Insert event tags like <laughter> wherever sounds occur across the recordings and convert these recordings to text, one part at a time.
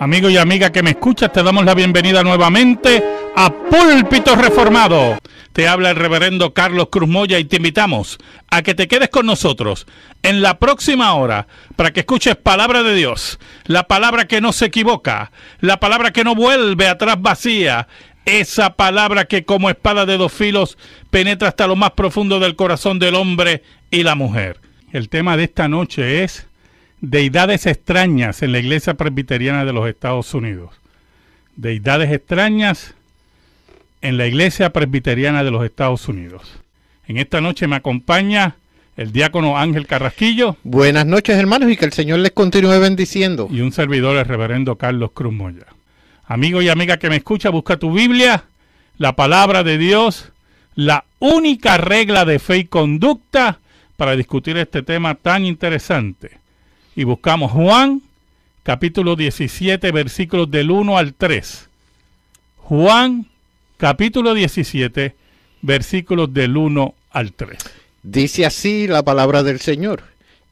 Amigo y amiga que me escuchas, te damos la bienvenida nuevamente a Púlpito Reformado. Te habla el reverendo Carlos Cruz Moya y te invitamos a que te quedes con nosotros en la próxima hora para que escuches palabra de Dios, la palabra que no se equivoca, la palabra que no vuelve atrás vacía, esa palabra que como espada de dos filos penetra hasta lo más profundo del corazón del hombre y la mujer. El tema de esta noche es deidades extrañas en la iglesia presbiteriana de los Estados Unidos. Deidades extrañas en la iglesia presbiteriana de los Estados Unidos. En esta noche me acompaña el diácono Ángel Carrasquillo. Buenas noches hermanos y que el Señor les continúe bendiciendo. Y un servidor, el reverendo Carlos Cruz Moya. Amigo y amiga que me escucha, busca tu Biblia, la palabra de Dios, la única regla de fe y conducta para discutir este tema tan interesante y buscamos Juan capítulo 17 versículos del 1 al 3. Juan capítulo 17 versículos del 1 al 3. Dice así la palabra del Señor.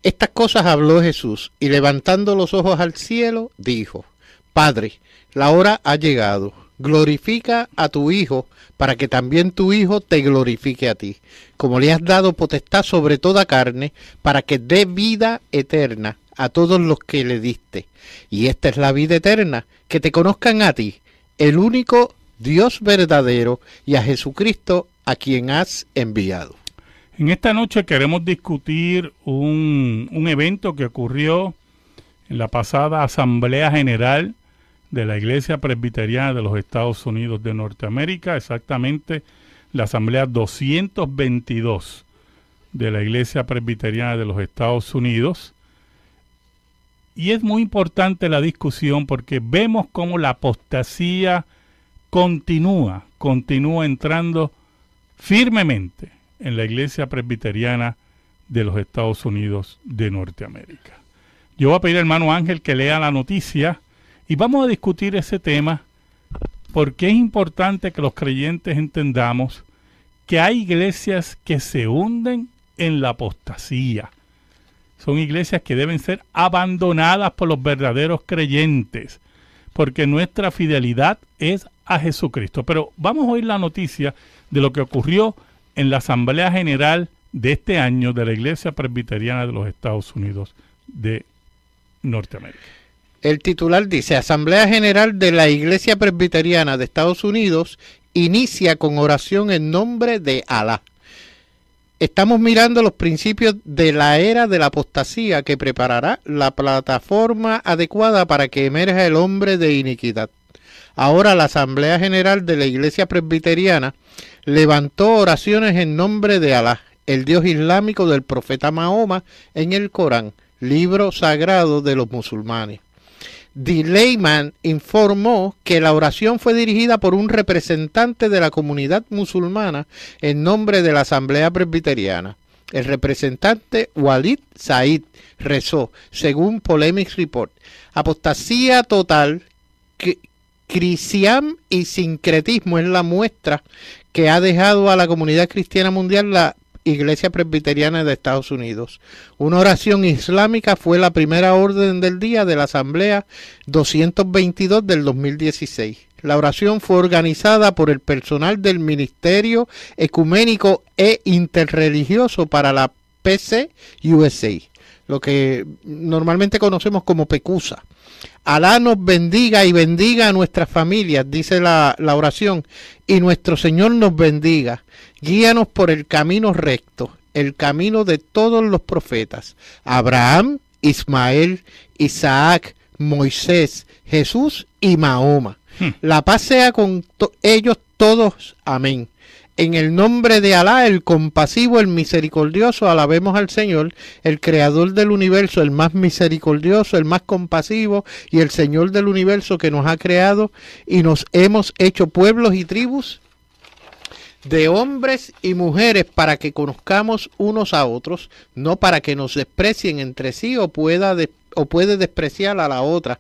Estas cosas habló Jesús y levantando los ojos al cielo dijo, Padre, la hora ha llegado. Glorifica a tu Hijo para que también tu Hijo te glorifique a ti, como le has dado potestad sobre toda carne, para que dé vida eterna a todos los que le diste. Y esta es la vida eterna, que te conozcan a ti, el único Dios verdadero, y a Jesucristo a quien has enviado. En esta noche queremos discutir un, evento que ocurrió en la pasada Asamblea General de la Iglesia Presbiteriana de los Estados Unidos de Norteamérica, exactamente la Asamblea 222 de la Iglesia Presbiteriana de los Estados Unidos, y es muy importante la discusión porque vemos cómo la apostasía continúa, continúa entrando firmemente en la iglesia presbiteriana de los Estados Unidos de Norteamérica. Yo voy a pedir al hermano Ángel que lea la noticia y vamos a discutir ese tema porque es importante que los creyentes entendamos que hay iglesias que se hunden en la apostasía, son iglesias que deben ser abandonadas por los verdaderos creyentes, porque nuestra fidelidad es a Jesucristo. Pero vamos a oír la noticia de lo que ocurrió en la Asamblea General de este año de la Iglesia Presbiteriana de los Estados Unidos de Norteamérica. El titular dice, Asamblea General de la Iglesia Presbiteriana de Estados Unidos inicia con oración en nombre de Alá. Estamos mirando los principios de la era de la apostasía que preparará la plataforma adecuada para que emerja el hombre de iniquidad. Ahora la Asamblea General de la Iglesia Presbiteriana levantó oraciones en nombre de Alá, el Dios islámico del profeta Mahoma, en el Corán, libro sagrado de los musulmanes. Dileyman informó que la oración fue dirigida por un representante de la comunidad musulmana en nombre de la Asamblea Presbiteriana. El representante Walid Said rezó, según Polemics Report, apostasía total, cristianismo y sincretismo es la muestra que ha dejado a la comunidad cristiana mundial la Iglesia Presbiteriana de Estados Unidos. Una oración islámica fue la primera orden del día de la Asamblea 222 del 2016. La oración fue organizada por el personal del Ministerio Ecuménico e Interreligioso para la PC USA lo que normalmente conocemos como pecusa. Alá nos bendiga y bendiga a nuestras familias, dice la, oración, y nuestro Señor nos bendiga. Guíanos por el camino recto, el camino de todos los profetas, Abraham, Ismael, Isaac, Moisés, Jesús y Mahoma. Hmm. La paz sea con ellos todos. Amén. En el nombre de Alá, el compasivo, el misericordioso, alabemos al Señor, el creador del universo, el más misericordioso, el más compasivo y el Señor del universo que nos ha creado y nos hemos hecho pueblos y tribus de hombres y mujeres para que conozcamos unos a otros, no para que nos desprecien entre sí o pueda o puede despreciar a la otra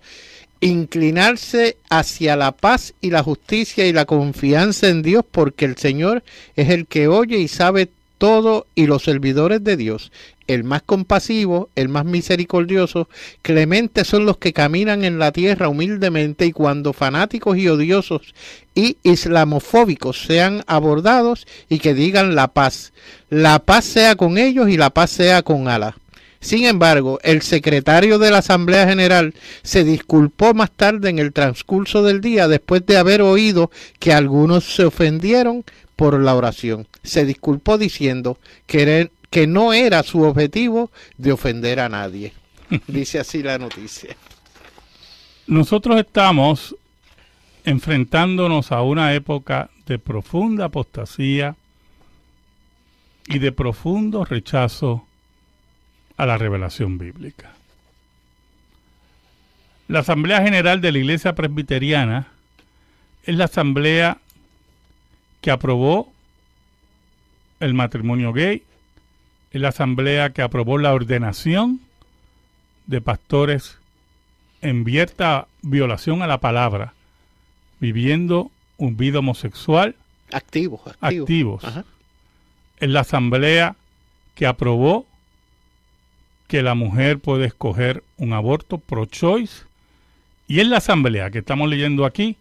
inclinarse hacia la paz y la justicia y la confianza en Dios, porque el Señor es el que oye y sabe todo y los servidores de Dios, el más compasivo, el más misericordioso, clemente son los que caminan en la tierra humildemente y cuando fanáticos y odiosos y islamofóbicos sean abordados y que digan la paz, la paz sea con ellos y la paz sea con Allah. Sin embargo, el secretario de la Asamblea General se disculpó más tarde en el transcurso del día después de haber oído que algunos se ofendieron por la oración. Se disculpó diciendo que, no era su objetivo de ofender a nadie. <laughs> Dice así la noticia. Nosotros estamos enfrentándonos a una época de profunda apostasía y de profundo rechazo a la revelación bíblica. La Asamblea General de la Iglesia Presbiteriana es la asamblea que aprobó el matrimonio gay, es la asamblea que aprobó la ordenación de pastores en vierta violación a la palabra, viviendo un vida homosexual. Activos, activos. activos. Es la asamblea que aprobó que la mujer puede escoger un aborto pro-choice. Y es la asamblea que estamos leyendo aquí,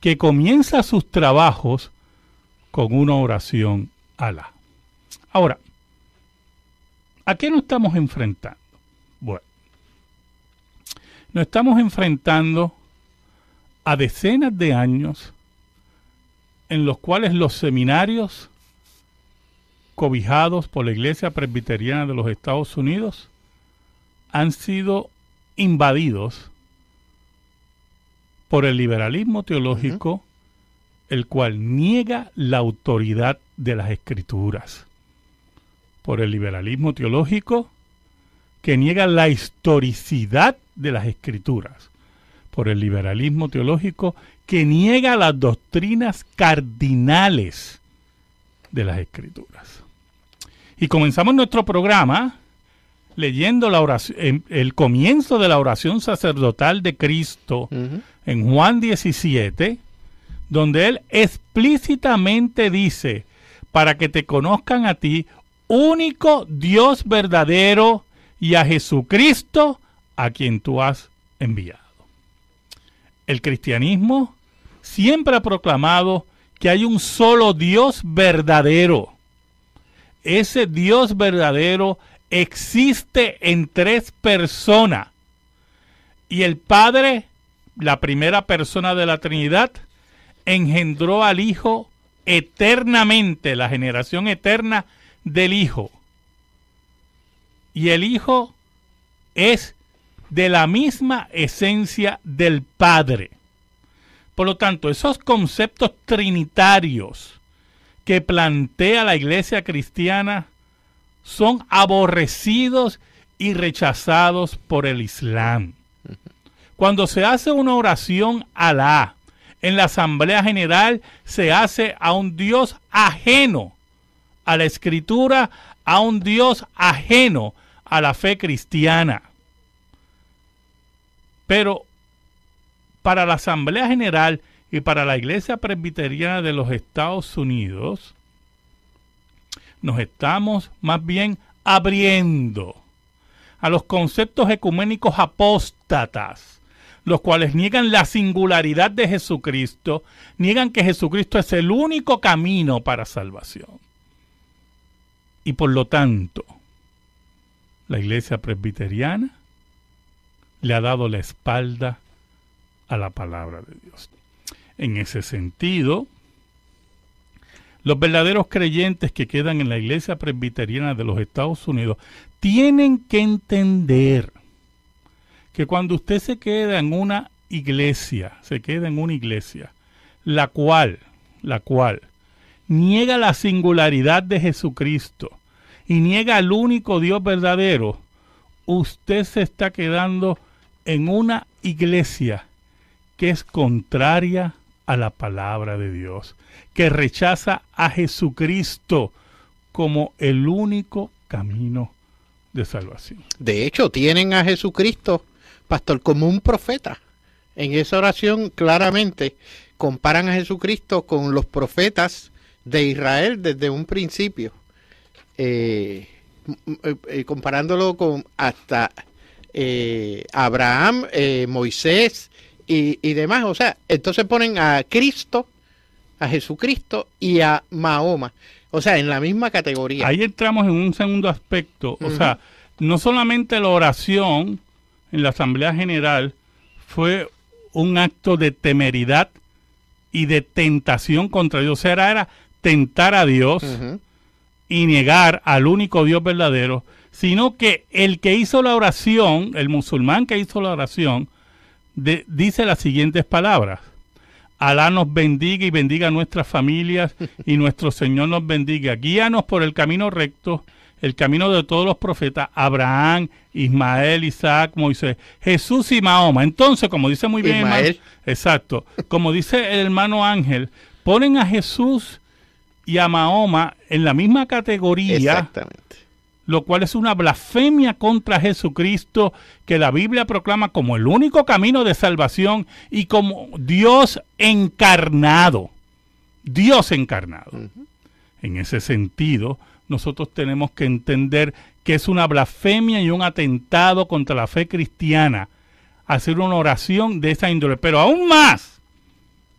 que comienza sus trabajos con una oración a la. Ahora, ¿a qué nos estamos enfrentando? Bueno, nos estamos enfrentando a decenas de años en los cuales los seminarios cobijados por la Iglesia Presbiteriana de los Estados Unidos han sido invadidos por el liberalismo teológico, el cual niega la autoridad de las escrituras, por el liberalismo teológico, que niega la historicidad de las escrituras, por el liberalismo teológico, que niega las doctrinas cardinales de las escrituras. Y comenzamos nuestro programa leyendo la oración, el comienzo de la oración sacerdotal de Cristo en Juan 17, donde él explícitamente dice, para que te conozcan a ti, único Dios verdadero, y a Jesucristo, a quien tú has enviado. El cristianismo siempre ha proclamado que hay un solo Dios verdadero. Ese Dios verdadero existe en tres personas. Y el Padre, la primera persona de la Trinidad, engendró al Hijo eternamente, la generación eterna del Hijo. Y el Hijo es de la misma esencia del Padre. Por lo tanto, esos conceptos trinitarios que plantea la iglesia cristiana son aborrecidos y rechazados por el Islam. Cuando se hace una oración a Alá en la Asamblea General, se hace a un Dios ajeno a la Escritura, a un Dios ajeno a la fe cristiana. Pero para la Asamblea General y para la Iglesia Presbiteriana de los Estados Unidos, nos estamos más bien abriendo a los conceptos ecuménicos apóstatas, los cuales niegan la singularidad de Jesucristo, niegan que Jesucristo es el único camino para salvación. Y por lo tanto, la iglesia presbiteriana le ha dado la espalda a la palabra de Dios. En ese sentido, los verdaderos creyentes que quedan en la iglesia presbiteriana de los Estados Unidos tienen que entender que cuando usted se queda en una iglesia, se queda en una iglesia, la cual, la cual, niega la singularidad de Jesucristo y niega al único Dios verdadero, usted se está quedando en una iglesia que es contraria a la palabra de Dios que rechaza a Jesucristo como el único camino de salvación. De hecho, tienen a Jesucristo, pastor, como un profeta. En esa oración claramente comparan a Jesucristo con los profetas de Israel desde un principio, eh, eh, comparándolo con hasta eh, Abraham, Moisés y, y demás. O sea, entonces ponen a Cristo a Jesucristo y a Mahoma. O sea, en la misma categoría. Ahí entramos en un segundo aspecto. O sea, no solamente la oración en la Asamblea General fue un acto de temeridad y de tentación contra Dios. O sea, era, tentar a Dios y negar al único Dios verdadero, sino que el que hizo la oración, el musulmán que hizo la oración, dice las siguientes palabras. Alá nos bendiga y bendiga a nuestras familias y nuestro Señor nos bendiga. Guíanos por el camino recto, el camino de todos los profetas, Abraham, Ismael, Isaac, Moisés, Jesús y Mahoma. Entonces, como dice muy bien, exacto, como dice el hermano Ángel, ponen a Jesús y a Mahoma en la misma categoría. Exactamente lo cual es una blasfemia contra Jesucristo, que la Biblia proclama como el único camino de salvación y como Dios encarnado. Dios encarnado. En ese sentido, nosotros tenemos que entender que es una blasfemia y un atentado contra la fe cristiana hacer una oración de esa índole. Pero aún más,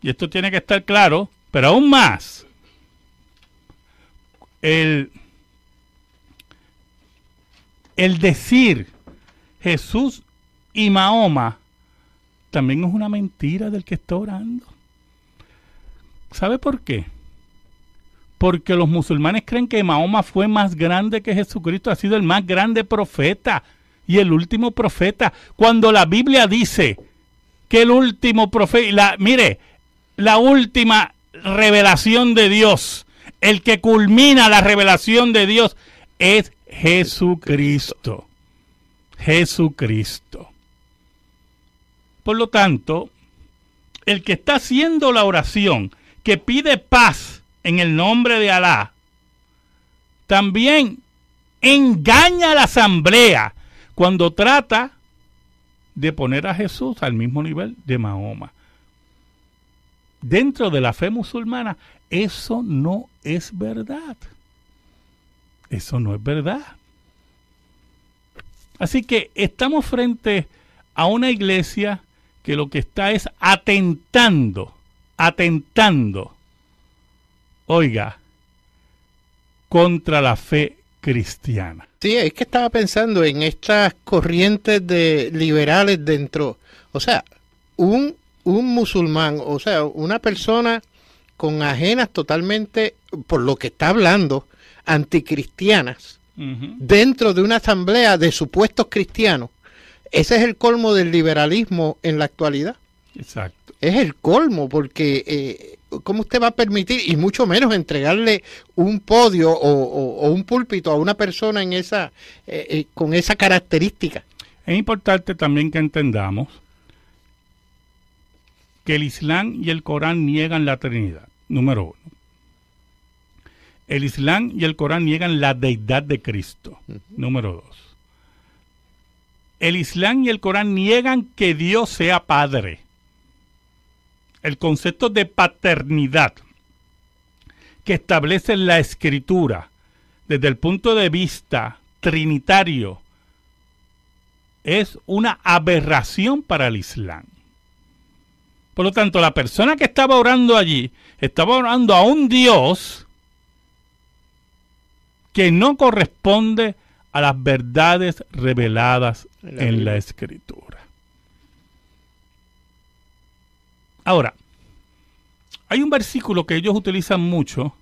y esto tiene que estar claro, pero aún más, el el decir Jesús y Mahoma también es una mentira del que está orando. ¿Sabe por qué? Porque los musulmanes creen que Mahoma fue más grande que Jesucristo, ha sido el más grande profeta y el último profeta. Cuando la Biblia dice que el último profeta, mire, la última revelación de Dios, el que culmina la revelación de Dios es Jesucristo. Jesucristo. Por lo tanto, el que está haciendo la oración, que pide paz en el nombre de Alá, también engaña a la asamblea cuando trata de poner a Jesús al mismo nivel de Mahoma. Dentro de la fe musulmana, eso no es verdad. Eso no es verdad. Así que estamos frente a una iglesia que lo que está es atentando, atentando, oiga, contra la fe cristiana. Sí, es que estaba pensando en estas corrientes de liberales dentro, o sea, un, un musulmán, o sea, una persona con ajenas totalmente, por lo que está hablando, anticristianas dentro de una asamblea de supuestos cristianos. Ese es el colmo del liberalismo en la actualidad. Exacto. Es el colmo, porque como eh, ¿cómo usted va a permitir, y mucho menos entregarle un podio o, un púlpito a una persona en esa, eh, eh, con esa característica? Es importante también que entendamos que el Islam y el Corán niegan la Trinidad, número uno. El Islam y el Corán niegan la deidad de Cristo. Número dos. El Islam y el Corán niegan que Dios sea padre. El concepto de paternidad que establece la escritura desde el punto de vista trinitario es una aberración para el Islam. Por lo tanto, la persona que estaba orando allí estaba orando a un Dios que no corresponde a las verdades reveladas en la escritura. Ahora, hay un versículo que ellos utilizan mucho,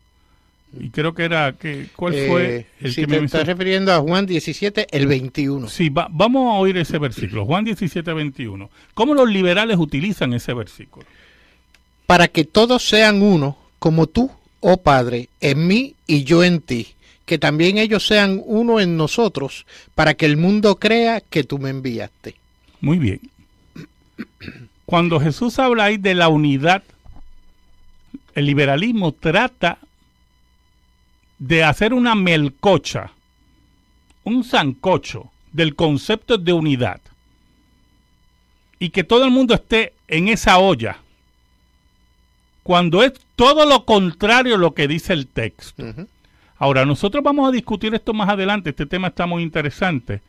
y creo que era, que, ¿cuál fue? Eh, el que me estás refiriendo a Juan 17, el 21. Sí, vamos a oír ese versículo, Juan 17, 21. ¿Cómo los liberales utilizan ese versículo? Para que todos sean uno, como tú, oh Padre, en mí y yo en ti que también ellos sean uno en nosotros, para que el mundo crea que tú me enviaste. Muy bien. Cuando Jesús habla ahí de la unidad, el liberalismo trata de hacer una melcocha, un zancocho del concepto de unidad y que todo el mundo esté en esa olla, cuando es todo lo contrario lo que dice el texto. Ahora, nosotros vamos a discutir esto más adelante, este tema está muy interesante.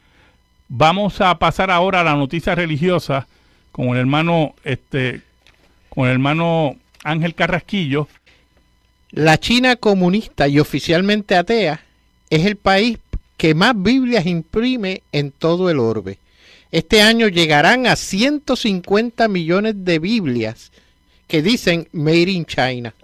Vamos a pasar ahora a la noticia religiosa con el hermano, este, con el hermano Ángel Carrasquillo. La China comunista y oficialmente atea es el país que más Biblias imprime en todo el orbe. Este año llegarán a 150 millones de Biblias que dicen Made in China.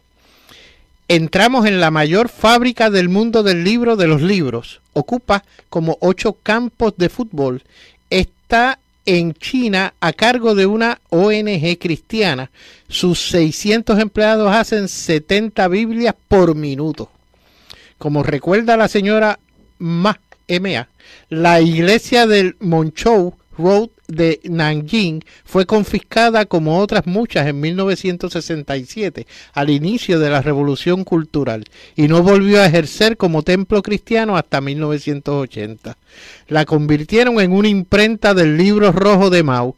Entramos en la mayor fábrica del mundo del libro de los libros. Ocupa como ocho campos de fútbol. Está en China a cargo de una ONG cristiana. Sus 600 empleados hacen 70 Biblias por minuto. Como recuerda la señora Ma, Emea, la iglesia del Monchou Road de Nanjing fue confiscada como otras muchas en 1967, al inicio de la Revolución Cultural, y no volvió a ejercer como templo cristiano hasta 1980. La convirtieron en una imprenta del libro rojo de Mao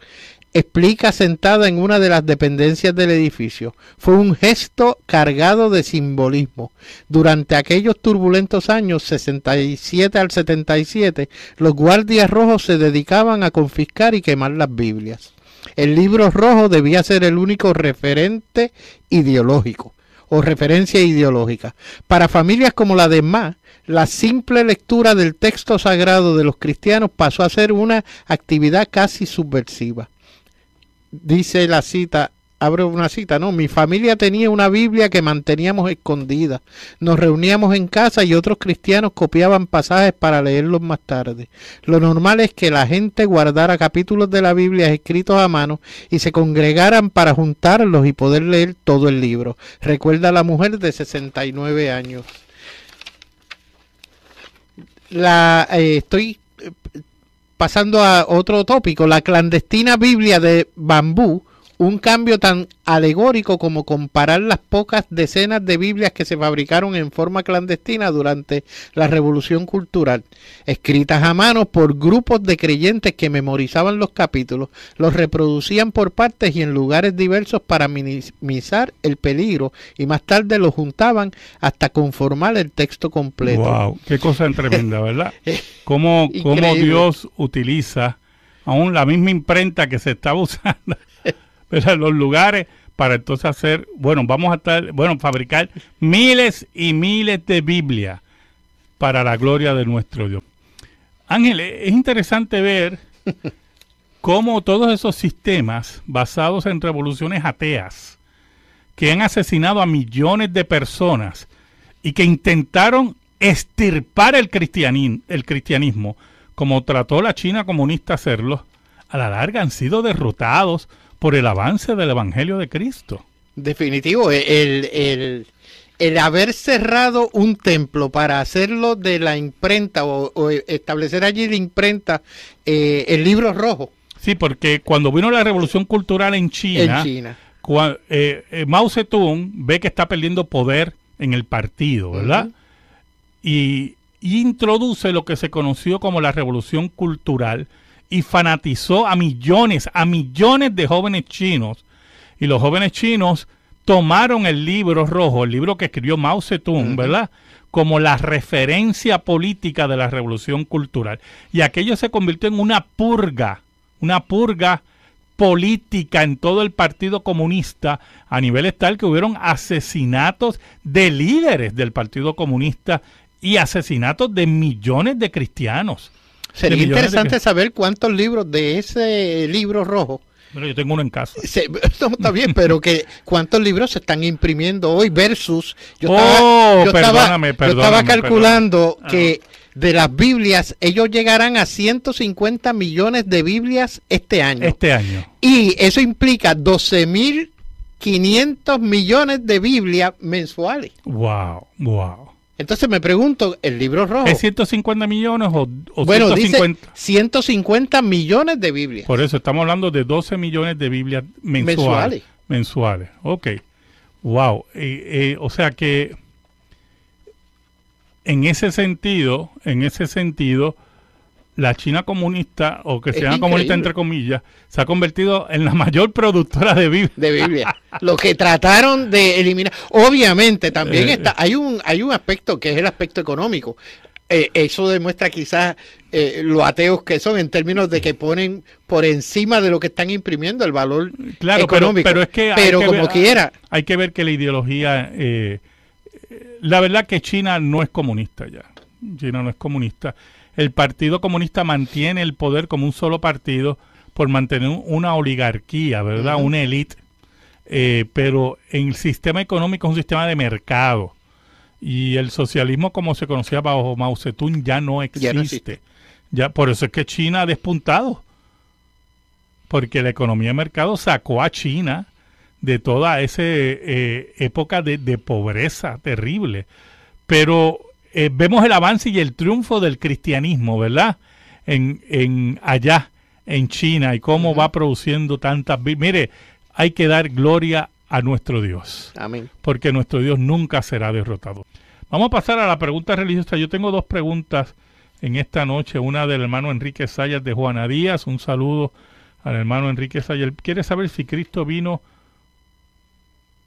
explica sentada en una de las dependencias del edificio. Fue un gesto cargado de simbolismo. Durante aquellos turbulentos años 67 al 77, los guardias rojos se dedicaban a confiscar y quemar las Biblias. El libro rojo debía ser el único referente ideológico o referencia ideológica. Para familias como la de la simple lectura del texto sagrado de los cristianos pasó a ser una actividad casi subversiva dice la cita, abro una cita, ¿no? Mi familia tenía una Biblia que manteníamos escondida. Nos reuníamos en casa y otros cristianos copiaban pasajes para leerlos más tarde. Lo normal es que la gente guardara capítulos de la Biblia escritos a mano y se congregaran para juntarlos y poder leer todo el libro. Recuerda la mujer de 69 años. La, eh, estoy pasando a otro tópico, la clandestina Biblia de bambú un cambio tan alegórico como comparar las pocas decenas de Biblias que se fabricaron en forma clandestina durante la Revolución Cultural, escritas a mano por grupos de creyentes que memorizaban los capítulos, los reproducían por partes y en lugares diversos para minimizar el peligro y más tarde los juntaban hasta conformar el texto completo. ¡Wow! ¡Qué cosa tremenda, <laughs> ¿verdad? ¿Cómo, cómo Dios utiliza aún la misma imprenta que se estaba usando pero <laughs> los lugares para entonces hacer, bueno, vamos a estar, bueno, fabricar miles y miles de Biblia para la gloria de nuestro Dios. Ángel, e-, es interesante ver <laughs> cómo todos esos sistemas basados en revoluciones ateas, que han asesinado a millones de personas y que intentaron estirpar el, cristianismo, el cristianismo, como trató la China comunista hacerlo, a la larga han sido derrotados por el avance del Evangelio de Cristo. Definitivo, el, haber cerrado un templo para hacerlo de la imprenta o, establecer allí la imprenta, eh, el libro rojo. Sí, porque cuando vino la revolución cultural en China, en China. Eh, eh, Mao Zedong ve que está perdiendo poder en el partido, ¿verdad? y introduce lo que se conoció como la revolución cultural, y fanatizó a millones, a millones de jóvenes chinos. Y los jóvenes chinos tomaron el libro rojo, el libro que escribió Mao Zedong, ¿verdad? Como la referencia política de la revolución cultural. Y aquello se convirtió en una purga, una purga política en todo el Partido Comunista a niveles tal que hubieron asesinatos de líderes del Partido Comunista y asesinatos de millones de cristianos. Sería interesante saber cuántos libros de ese libro rojo. Bueno, yo tengo uno en casa. <laughs> está bien, pero que cuántos libros se están imprimiendo hoy versus. Yo, oh, perdóname, perdóname, yo estaba, calculando ah. que de las Biblias, ellos llegarán a 150 millones de Biblias este año. Este año. Y eso implica 12.500 millones de Biblias mensuales. Wow, wow. Entonces me pregunto, el libro rojo. ¿Es 150 millones o, bueno, 150? millones de Biblias. Por eso estamos hablando de 12 millones de Biblias mensuales. Mensuales. mensuales. Ok. Wow. Eh, eh, o sea que en ese sentido, en ese sentido, la China comunista, o que se llama comunista entre comillas, se ha convertido en la mayor productora de Biblia. De Biblia. Lo que trataron de eliminar. Obviamente, también eh, está, eh. hay un, hay un aspecto que es el aspecto económico. Eh, eso demuestra quizás eh, lo ateos que son en términos de que ponen por encima de lo que están imprimiendo el valor claro, económico. Pero, es que, hay que como ver, quiera. Hay que ver que la ideología, la verdad que China no es comunista ya. China no es comunista el Partido Comunista mantiene el poder como un solo partido por mantener una oligarquía, ¿verdad? Una élite. Eh, pero en el sistema económico es un sistema de mercado. Y el socialismo, como se conocía bajo Mao Zedong, ya no existe. por eso es que China ha despuntado. Porque la economía de mercado sacó a China de toda esa eh, época de, de pobreza terrible. Pero eh, vemos el avance y el triunfo del cristianismo, ¿verdad? En, allá, en China, y cómo va produciendo tantas... Mire, hay que dar gloria a nuestro Dios. Amén. Porque nuestro Dios nunca será derrotado. Vamos a pasar a la pregunta religiosa. Yo tengo dos preguntas en esta noche. Una del hermano Enrique Sayas de Juana Díaz. Un saludo al hermano Enrique Sayas. Quiere saber si Cristo vino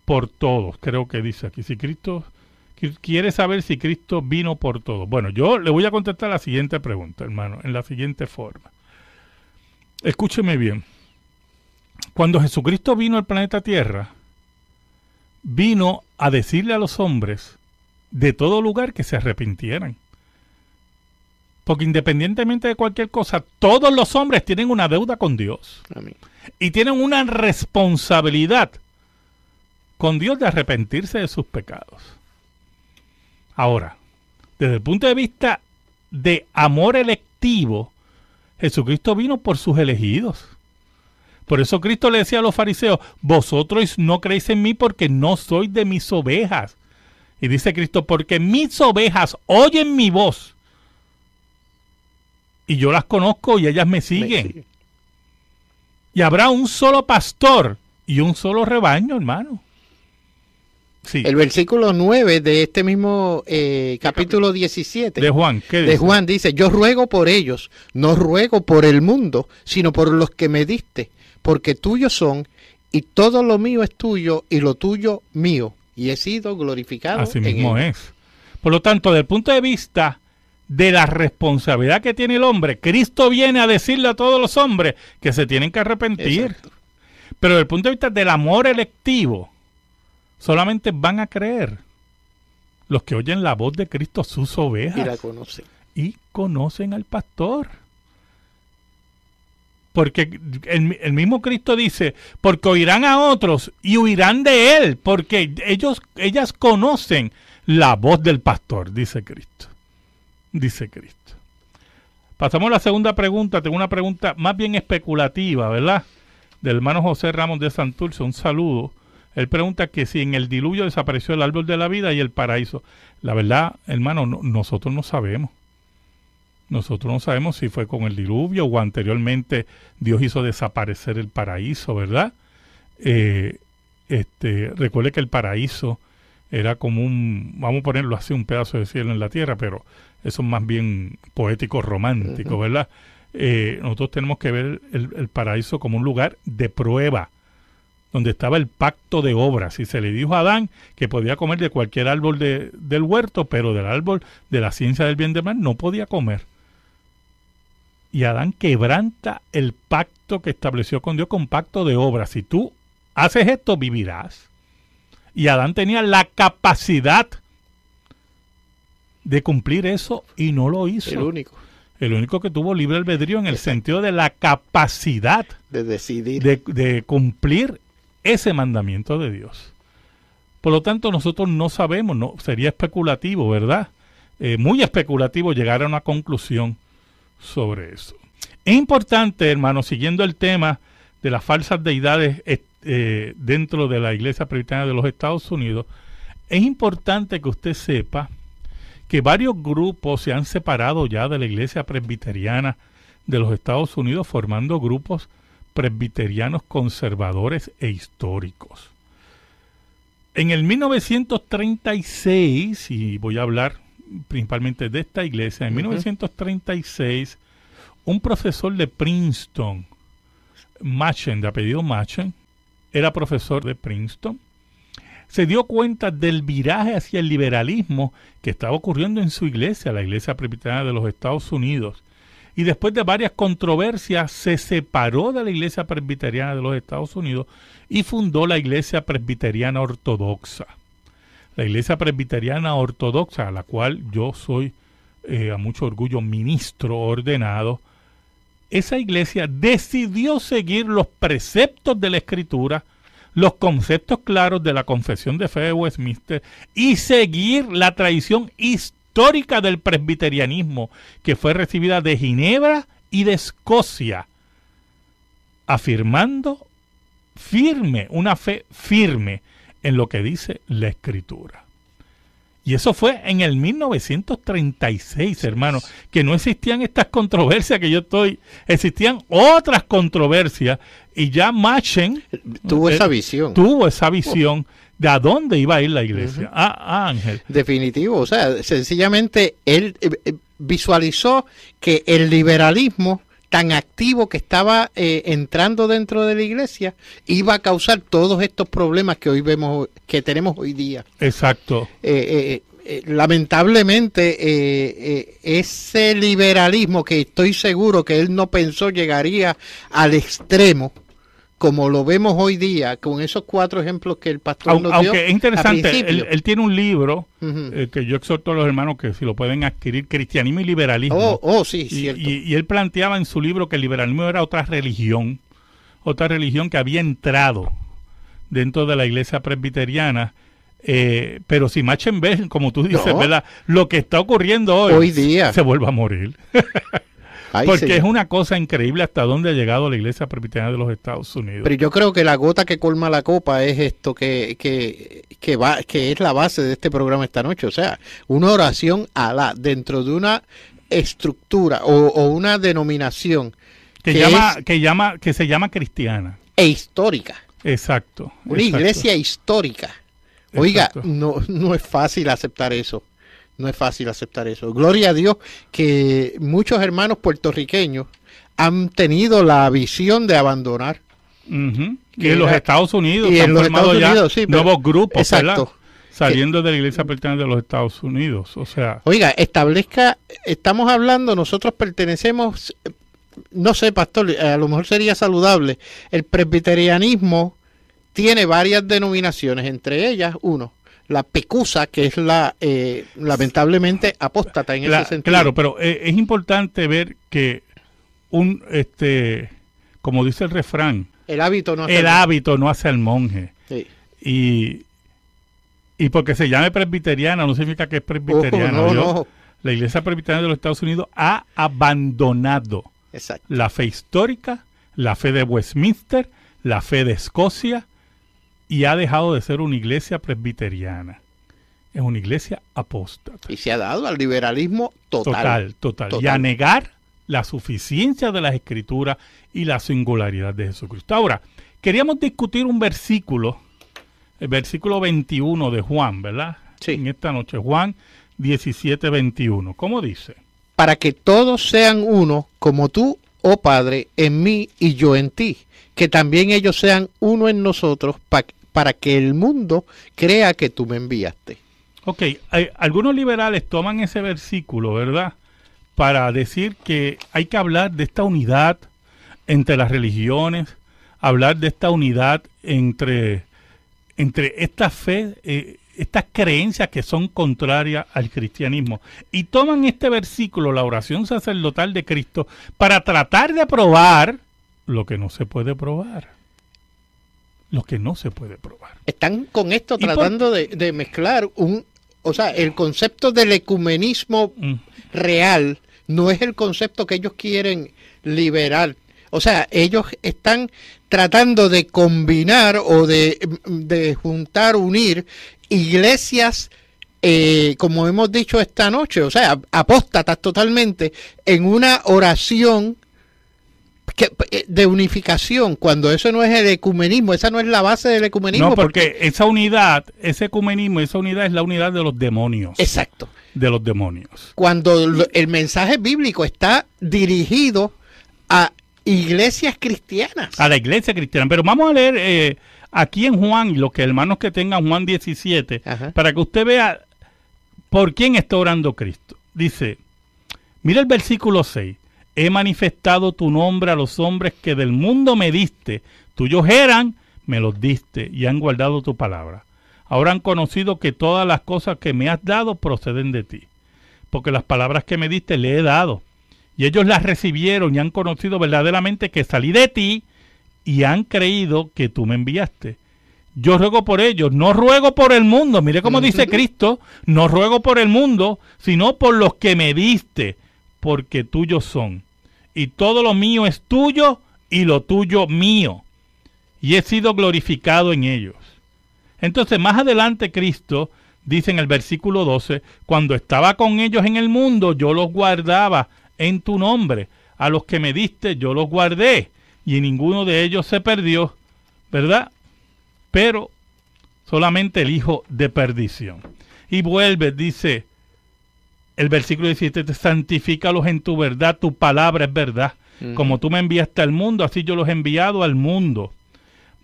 por todos, creo que dice aquí. Si Cristo quiere saber si Cristo vino por todo. Bueno, yo le voy a contestar la siguiente pregunta, hermano, en la siguiente forma. Escúcheme bien. Cuando Jesucristo vino al planeta Tierra, vino a decirle a los hombres de todo lugar que se arrepintieran. Porque independientemente de cualquier cosa, todos los hombres tienen una deuda con Dios. Y tienen una responsabilidad con Dios de arrepentirse de sus pecados. Ahora, desde el punto de vista de amor electivo, Jesucristo vino por sus elegidos. Por eso Cristo le decía a los fariseos, vosotros no creéis en mí porque no sois de mis ovejas. Y dice Cristo, porque mis ovejas oyen mi voz. Y yo las conozco y ellas me siguen. Y habrá un solo pastor y un solo rebaño, hermano. El versículo 9 de este mismo eh, capítulo 17 de Juan, dice? de Juan dice, yo ruego por ellos, no ruego por el mundo, sino por los que me diste, porque tuyos son, y todo lo mío es tuyo, y lo tuyo mío, y he sido glorificado. Así mismo es. Por lo tanto, desde el punto de vista de la responsabilidad que tiene el hombre, Cristo viene a decirle a todos los hombres que se tienen que arrepentir. Pero desde el punto de vista del amor electivo, Solamente van a creer los que oyen la voz de Cristo, sus ovejas. Y la conocen. Y conocen al pastor. Porque el, mismo Cristo dice, porque oirán a otros y huirán de él, porque ellos, ellas conocen la voz del pastor, dice Cristo. Dice Cristo. Pasamos a la segunda pregunta. Tengo una pregunta más bien especulativa, ¿verdad? Del hermano José Ramos de Santurce. Un saludo. Él pregunta que si en el diluvio desapareció el árbol de la vida y el paraíso. La verdad, hermano, nosotros no sabemos. Nosotros no sabemos si fue con el diluvio o anteriormente Dios hizo desaparecer el paraíso, ¿verdad? Eh, este, recuerde que el paraíso era como un, vamos a ponerlo así, un pedazo de cielo en la tierra, pero eso es más bien poético, romántico, ¿verdad? Eh, nosotros tenemos que ver el, el, paraíso como un lugar de prueba, donde estaba el pacto de obras. Y se le dijo a Adán que podía comer de cualquier árbol del huerto, pero del árbol de la ciencia del bien del mal no podía comer. Y Adán quebranta el pacto que estableció con Dios con pacto de obras. Si tú haces esto, vivirás. Y Adán tenía la capacidad de cumplir eso y no lo hizo. El único. El único que tuvo libre albedrío en el sentido de la capacidad de decidir. de, cumplir ese mandamiento de Dios. Por lo tanto, nosotros no sabemos, no sería especulativo, ¿verdad? Eh, muy especulativo llegar a una conclusión sobre eso. Es importante, hermano, siguiendo el tema de las falsas deidades eh, eh, dentro de la Iglesia Presbiteriana de los Estados Unidos, es importante que usted sepa que varios grupos se han separado ya de la Iglesia Presbiteriana de los Estados Unidos formando grupos presbiterianos conservadores e históricos. En el 1936, y voy a hablar principalmente de esta iglesia, en 1936, un profesor de Princeton, Machen, de apellido Machen, era profesor de Princeton, se dio cuenta del viraje hacia el liberalismo que estaba ocurriendo en su iglesia, la iglesia presbiteriana de los Estados Unidos, y después de varias controversias se separó de la Iglesia Presbiteriana de los Estados Unidos y fundó la Iglesia Presbiteriana Ortodoxa. La Iglesia Presbiteriana Ortodoxa, a la cual yo soy eh, a mucho orgullo ministro ordenado, esa iglesia decidió seguir los preceptos de la escritura, los conceptos claros de la confesión de fe de Westminster y seguir la tradición histórica histórica del presbiterianismo, que fue recibida de Ginebra y de Escocia, afirmando firme, una fe firme en lo que dice la escritura. Y eso fue en el 1936, hermano, que no existían estas controversias que yo estoy, existían otras controversias y ya Machen tuvo eh, esa visión. Tuvo esa visión de a dónde iba a ir la iglesia. a ah, ah, Ángel. Definitivo, o sea, sencillamente él eh, eh, visualizó que el liberalismo tan activo que estaba eh, entrando dentro de la iglesia iba a causar todos estos problemas que hoy vemos que tenemos hoy día exacto lamentablemente ese liberalismo que estoy seguro que él no pensó llegaría al extremo como lo vemos hoy día, con esos cuatro ejemplos que el pastor nos dio. Aunque es interesante, él, tiene un libro eh, que yo exhorto a los hermanos que si lo pueden adquirir, Cristianismo y Liberalismo. Oh, oh sí, cierto. Y, él planteaba en su libro que el liberalismo era otra religión, otra religión que había entrado dentro de la iglesia presbiteriana. Eh, pero si Machenberg, como tú dices, ¿verdad? Lo que está ocurriendo hoy, se vuelve a morir. <laughs> porque es una cosa increíble hasta dónde ha llegado la Iglesia Presbiteriana de los Estados Unidos. Pero yo creo que la gota que colma la copa es esto que, va, que es la base de este programa esta noche. O sea, una oración a la dentro de una estructura o, una denominación que, llama, que llama, que se llama cristiana. E histórica. Exacto. Una iglesia histórica. Oiga, no, no es fácil aceptar eso. No es fácil aceptar eso. Gloria a Dios que muchos hermanos puertorriqueños han tenido la visión de abandonar. Y Que en los Estados Unidos han ya nuevos grupos, exacto. Saliendo de la iglesia eh, pertenece a los Estados Unidos, o sea... Oiga, establezca, estamos hablando, nosotros pertenecemos, no sé, pastor, a lo mejor sería saludable, el presbiterianismo tiene varias denominaciones, entre ellas, uno, la pecusa, que es la eh, lamentablemente apóstata en ese sentido. Claro, pero eh, es importante ver que un, este, como dice el refrán, el hábito no hace, el al... hábito no hace monje. Y, porque se llame presbiteriana no significa que es presbiteriana. La iglesia presbiteriana de los Estados Unidos ha abandonado la fe histórica, la fe de Westminster, la fe de Escocia, y ha dejado de ser una iglesia presbiteriana. Es una iglesia apóstata. Y se ha dado al liberalismo total. Total, total. Y a negar la suficiencia de las escrituras y la singularidad de Jesucristo. Ahora, queríamos discutir un versículo, el versículo 21 de Juan, ¿verdad? Sí. En esta noche, Juan 17, 21. ¿Cómo dice? Para que todos sean uno, como tú, oh Padre, en mí y yo en ti, que también ellos sean uno en nosotros, para que el mundo crea que tú me enviaste. Ok, algunos liberales toman ese versículo, ¿verdad? Para decir que hay que hablar de esta unidad entre las religiones, hablar de esta unidad entre, entre esta fe, eh, estas creencias que son contrarias al cristianismo. Y toman este versículo, la oración sacerdotal de Cristo, para tratar de probar lo que no se puede probar lo que no se puede probar. Están con esto tratando de, mezclar un, o sea, el concepto del ecumenismo mm. real no es el concepto que ellos quieren liberar. O sea, ellos están tratando de combinar o de, juntar, unir iglesias, eh, como hemos dicho esta noche, o sea, apóstatas totalmente, en una oración eh, de unificación, cuando eso no es el ecumenismo, esa no es la base del ecumenismo. No, porque, esa unidad, ese ecumenismo, esa unidad es la unidad de los demonios. Exacto. De los demonios. Cuando el mensaje bíblico está dirigido a iglesias cristianas. A la iglesia cristiana. Pero vamos a leer eh, aquí en Juan, los que hermanos que tengan Juan 17, para que usted vea por quién está orando Cristo. Dice, mira el versículo 6 he manifestado tu nombre a los hombres que del mundo me diste. Tuyos eran, me los diste y han guardado tu palabra. Ahora han conocido que todas las cosas que me has dado proceden de ti. Porque las palabras que me diste le he dado. Y ellos las recibieron y han conocido verdaderamente que salí de ti y han creído que tú me enviaste. Yo ruego por ellos, no ruego por el mundo, mire cómo dice Cristo, no ruego por el mundo, sino por los que me diste porque tuyos son. Y todo lo mío es tuyo y lo tuyo mío. Y he sido glorificado en ellos. Entonces más adelante Cristo dice en el versículo 12, cuando estaba con ellos en el mundo, yo los guardaba en tu nombre. A los que me diste, yo los guardé. Y ninguno de ellos se perdió, ¿verdad? Pero solamente el hijo de perdición. Y vuelve, dice, el versículo 17, santifícalos en tu verdad, tu palabra es verdad. Como tú me enviaste al mundo, así yo los he enviado al mundo.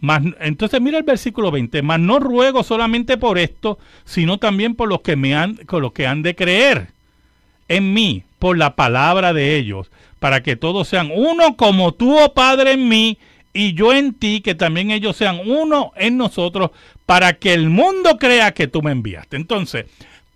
Mas, entonces mira el versículo 20, mas no ruego solamente por esto, sino también por los que me han, los que han de creer en mí, por la palabra de ellos, para que todos sean uno como tú, oh Padre, en mí y yo en ti, que también ellos sean uno en nosotros, para que el mundo crea que tú me enviaste. Entonces,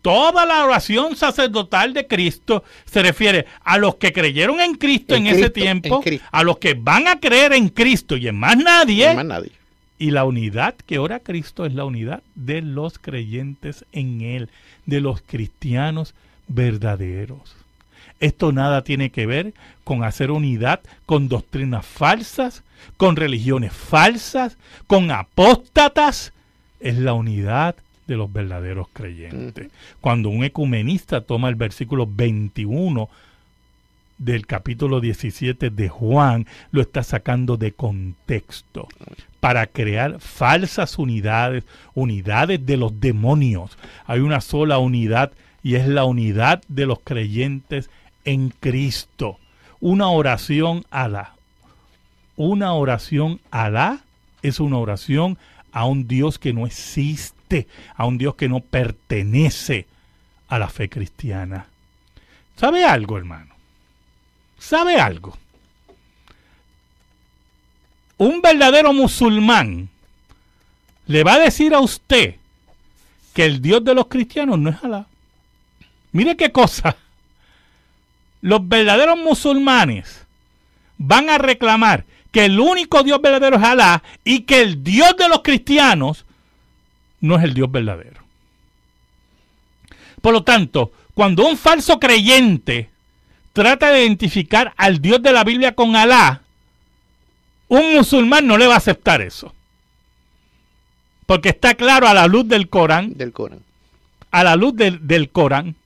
Toda la oración sacerdotal de Cristo se refiere a los que creyeron en Cristo en, ese tiempo, a los que van a creer en Cristo y en más nadie. En más nadie. Y la unidad que ora Cristo es la unidad de los creyentes en Él, de los cristianos verdaderos. Esto nada tiene que ver con hacer unidad con doctrinas falsas, con religiones falsas, con apóstatas. Es la unidad de los verdaderos creyentes. Cuando un ecumenista toma el versículo 21 del capítulo 17 de Juan, lo está sacando de contexto para crear falsas unidades, unidades de los demonios. Hay una sola unidad y es la unidad de los creyentes en Cristo. Una oración a la. Una oración a la es una oración a un Dios que no existe a un Dios que no pertenece a la fe cristiana. ¿Sabe algo, hermano? ¿Sabe algo? Un verdadero musulmán le va a decir a usted que el Dios de los cristianos no es Alá. Mire qué cosa. Los verdaderos musulmanes van a reclamar que el único Dios verdadero es Alá y que el Dios de los cristianos no es el Dios verdadero. Por lo tanto, cuando un falso creyente trata de identificar al Dios de la Biblia con Alá, un musulmán no le va a aceptar eso. Porque está claro a la luz del Corán. Del Corán. A la luz del, Corán.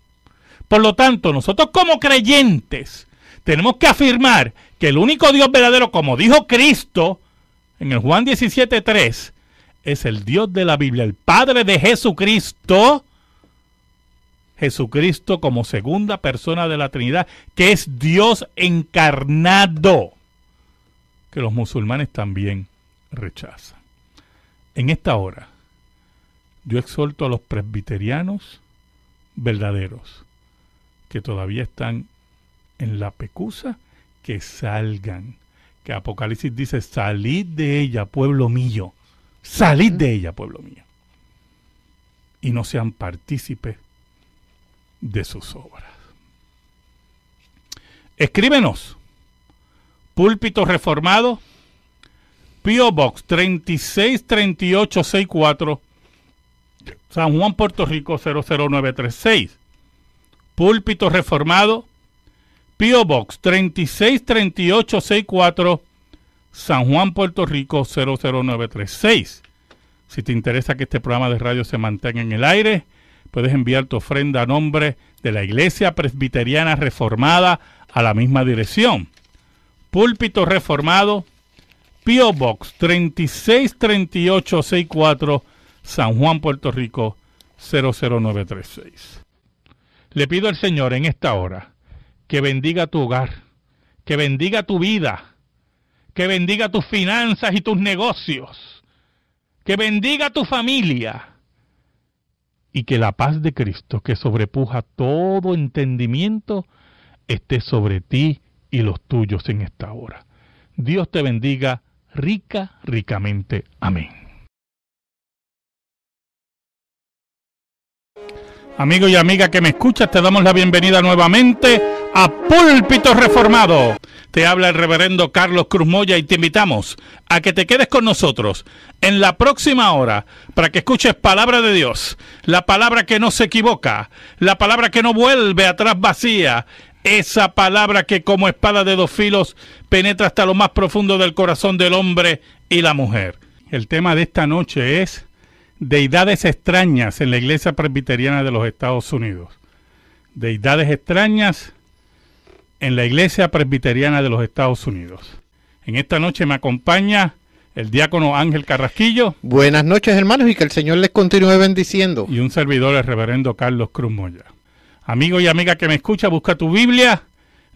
Por lo tanto, nosotros como creyentes tenemos que afirmar que el único Dios verdadero, como dijo Cristo en el Juan 17.3, es el Dios de la Biblia, el Padre de Jesucristo. Jesucristo como segunda persona de la Trinidad, que es Dios encarnado, que los musulmanes también rechazan. En esta hora, yo exhorto a los presbiterianos verdaderos que todavía están en la pecusa, que salgan. Que Apocalipsis dice, salid de ella, pueblo mío, Salid de ella, pueblo mío. Y no sean partícipes de sus obras. Escríbenos. Púlpito Reformado, Pio Box 363864, San Juan, Puerto Rico 00936. Púlpito Reformado, Pio Box 363864, San Juan, Puerto Rico 00936. Si te interesa que este programa de radio se mantenga en el aire, puedes enviar tu ofrenda a nombre de la Iglesia Presbiteriana Reformada a la misma dirección. Púlpito Reformado, Pio Box 363864, San Juan, Puerto Rico 00936. Le pido al Señor en esta hora que bendiga tu hogar, que bendiga tu vida que bendiga tus finanzas y tus negocios, que bendiga tu familia y que la paz de Cristo, que sobrepuja todo entendimiento, esté sobre ti y los tuyos en esta hora. Dios te bendiga rica, ricamente. Amén. Amigo y amiga que me escuchas, te damos la bienvenida nuevamente a Púlpito Reformado. Te habla el reverendo Carlos Cruz Moya y te invitamos a que te quedes con nosotros en la próxima hora para que escuches palabra de Dios, la palabra que no se equivoca, la palabra que no vuelve atrás vacía, esa palabra que como espada de dos filos penetra hasta lo más profundo del corazón del hombre y la mujer. El tema de esta noche es deidades extrañas en la Iglesia Presbiteriana de los Estados Unidos. Deidades extrañas en la Iglesia Presbiteriana de los Estados Unidos. En esta noche me acompaña el diácono Ángel Carrasquillo. Buenas noches hermanos y que el Señor les continúe bendiciendo. Y un servidor, el reverendo Carlos Cruz Moya. Amigo y amiga que me escucha, busca tu Biblia,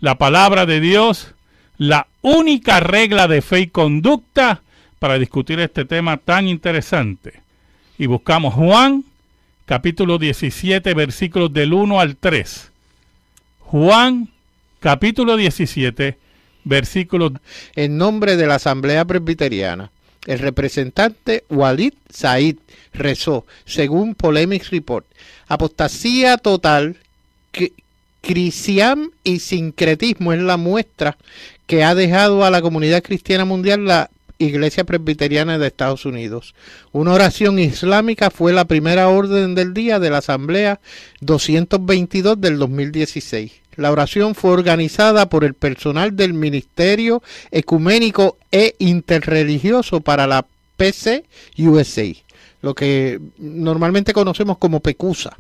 la palabra de Dios, la única regla de fe y conducta para discutir este tema tan interesante. Y buscamos Juan, capítulo 17, versículos del 1 al 3. Juan capítulo 17, versículo. En nombre de la Asamblea Presbiteriana, el representante Walid Said rezó, según Polemics Report, apostasía total, cristian y sincretismo es la muestra que ha dejado a la comunidad cristiana mundial la Iglesia Presbiteriana de Estados Unidos. Una oración islámica fue la primera orden del día de la Asamblea 222 del 2016. La oración fue organizada por el personal del Ministerio Ecuménico e Interreligioso para la PC USA, lo que normalmente conocemos como PECUSA.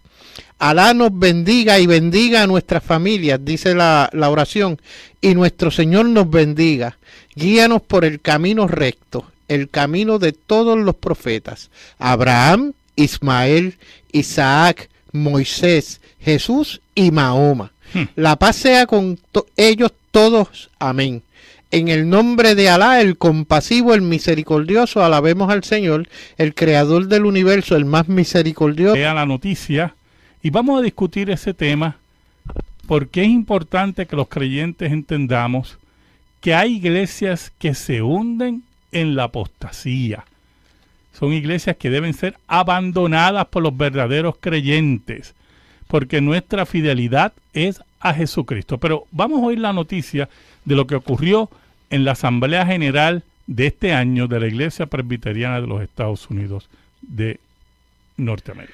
Alá nos bendiga y bendiga a nuestras familias, dice la, la, oración, y nuestro Señor nos bendiga. Guíanos por el camino recto, el camino de todos los profetas, Abraham, Ismael, Isaac, Moisés, Jesús y Mahoma. Hmm. La paz sea con ellos todos. Amén. En el nombre de Alá, el compasivo, el misericordioso, alabemos al Señor, el creador del universo, el más misericordioso. Vean la noticia y vamos a discutir ese tema porque es importante que los creyentes entendamos que hay iglesias que se hunden en la apostasía. Son iglesias que deben ser abandonadas por los verdaderos creyentes porque nuestra fidelidad es a Jesucristo. Pero vamos a oír la noticia de lo que ocurrió en la Asamblea General de este año de la Iglesia Presbiteriana de los Estados Unidos de Norteamérica.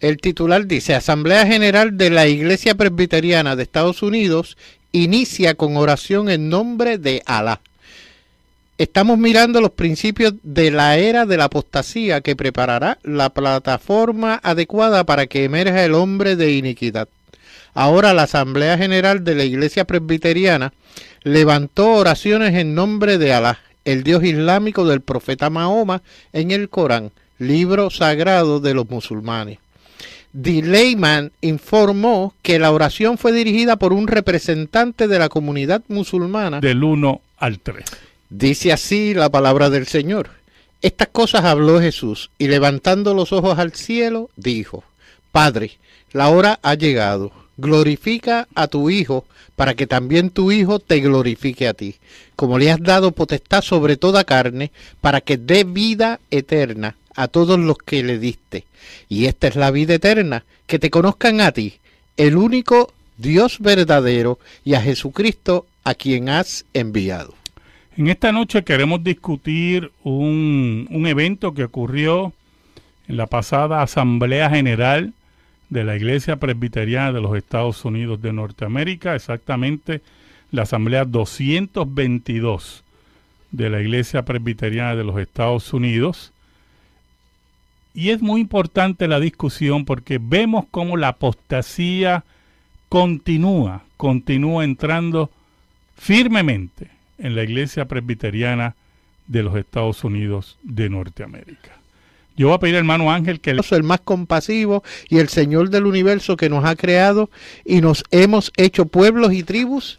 El titular dice, Asamblea General de la Iglesia Presbiteriana de Estados Unidos inicia con oración en nombre de Alá. Estamos mirando los principios de la era de la apostasía que preparará la plataforma adecuada para que emerja el hombre de iniquidad. Ahora la Asamblea General de la Iglesia Presbiteriana levantó oraciones en nombre de Alá, el Dios islámico del profeta Mahoma, en el Corán, libro sagrado de los musulmanes. Leyman informó que la oración fue dirigida por un representante de la comunidad musulmana. Del 1 al 3 Dice así la palabra del Señor. Estas cosas habló Jesús y levantando los ojos al cielo, dijo, Padre, la hora ha llegado. Glorifica a tu Hijo para que también tu Hijo te glorifique a ti, como le has dado potestad sobre toda carne, para que dé vida eterna a todos los que le diste. Y esta es la vida eterna, que te conozcan a ti, el único Dios verdadero, y a Jesucristo a quien has enviado. En esta noche queremos discutir un, evento que ocurrió en la pasada Asamblea General de la Iglesia Presbiteriana de los Estados Unidos de Norteamérica, exactamente la Asamblea 222 de la Iglesia Presbiteriana de los Estados Unidos. Y es muy importante la discusión porque vemos cómo la apostasía continúa, continúa entrando firmemente en la Iglesia Presbiteriana de los Estados Unidos de Norteamérica. Yo voy a pedir al hermano Ángel que... El más compasivo y el Señor del universo que nos ha creado y nos hemos hecho pueblos y tribus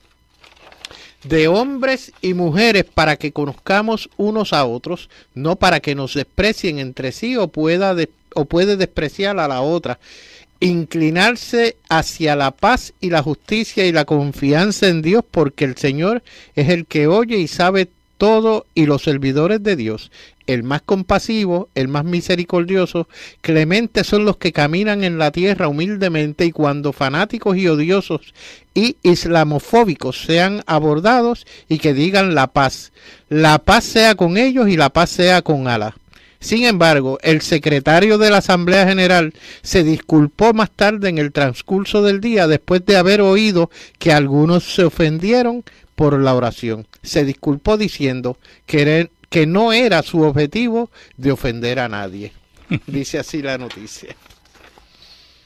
de hombres y mujeres para que conozcamos unos a otros, no para que nos desprecien entre sí o, pueda o puede despreciar a la otra inclinarse hacia la paz y la justicia y la confianza en Dios, porque el Señor es el que oye y sabe todo y los servidores de Dios, el más compasivo, el más misericordioso, clemente son los que caminan en la tierra humildemente y cuando fanáticos y odiosos y islamofóbicos sean abordados y que digan la paz, la paz sea con ellos y la paz sea con Allah sin embargo, el secretario de la Asamblea General se disculpó más tarde en el transcurso del día después de haber oído que algunos se ofendieron por la oración. Se disculpó diciendo que, no era su objetivo de ofender a nadie. <laughs> Dice así la noticia.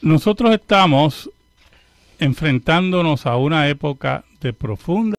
Nosotros estamos enfrentándonos a una época de profunda